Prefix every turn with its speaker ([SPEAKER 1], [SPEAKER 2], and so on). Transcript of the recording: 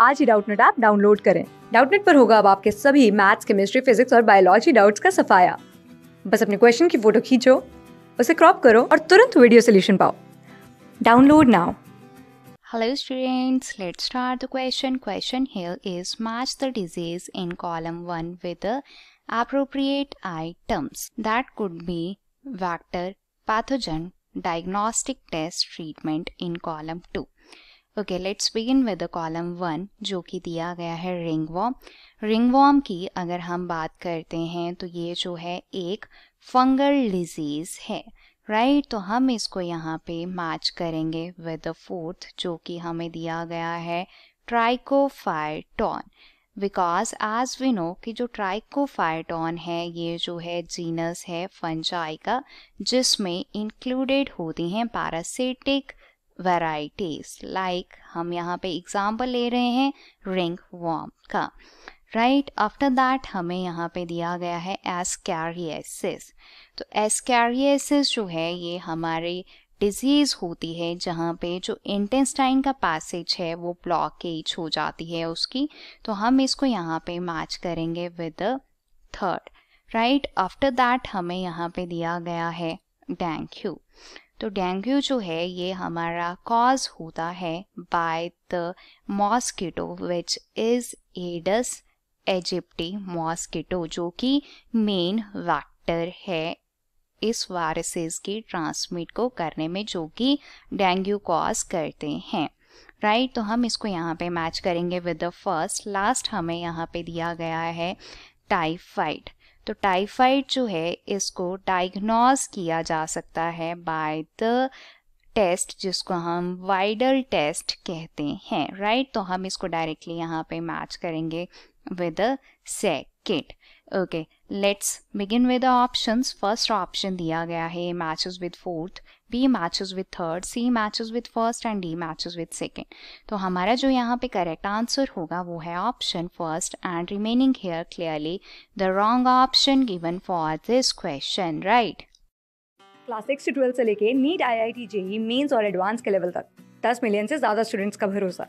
[SPEAKER 1] आज ही Doubtnut app download करें डाउटनेट पर होगा अब आपके सभी मैथ्स केमिस्ट्री फिजिक्स और बायोलॉजी डाउट्स का सफाया बस अपने क्वेश्चन की फोटो खींचो उसे क्रॉप करो और तुरंत वीडियो सोल्यूशन पाओ download now
[SPEAKER 2] Hello students, let's start the question. Question here is match the disease in column 1 with the appropriate items. That could be vector, pathogen, diagnostic test, treatment in column 2. Okay let's begin with the column one जो कि दिया गया है ring warm ring warm की अगर हम बात करते हैं तो ये जो है एक फंगल डिजीज है राइट right? तो हम इसको यहाँ पे मैच करेंगे विद द फोर्थ जो कि हमें दिया गया है Trichophyton because as we know कि जो ट्राइकोफाइटॉन है ये जो है जीनस है फंजाई का जिसमें इंक्लूडेड होती हैं पैरासिटिक वेराइटीज लाइक हम यहाँ पे एग्जाम्पल ले रहे हैं रिंग वॉम का राइट आफ्टर दैट हमें यहाँ पे दिया गया है एस्कैरियसिस तो एस्कैरियसिस जो है ये हमारे डिजीज़ होती है जहाँ पे जो इंटेस्टाइन का पैसेज है वो ब्लॉकेज हो जाती है उसकी तो हम इसको यहाँ पे मैच करेंगे with third right after that हमें यहाँ पे दिया गया है यू तो डेंगू जो है ये हमारा कॉज होता है by the mosquito which is Aedes aegypti mosquito जो कि मेन वैक्टर है इस वायरसेस की ट्रांसमिट को करने में जो कि डेंगू कॉज करते हैं राइट right, तो हम इसको यहाँ पे मैच करेंगे विद द फर्स्ट लास्ट हमें यहाँ पे दिया गया है टाइफाइड तो टाइफाइड जो है इसको डायग्नोज किया जा सकता है बाय द टेस्ट जिसको हम वाइडल टेस्ट कहते हैं राइट right? तो हम इसको डायरेक्टली यहाँ पे मैच करेंगे with the second okay let's begin with the options first option दिया गया है matches with fourth B matches with third C matches with first and D matches with second तो हमारा जो यहाँ पे करेक्ट आंसर होगा वो है option first and remaining here clearly the wrong option given for this question right
[SPEAKER 1] class six से twelfth से लेके NEET I I T JEE Mains और एडवांस के लेवल तक दस मिलियन से ज़्यादा स्टूडेंट्स का भरोसा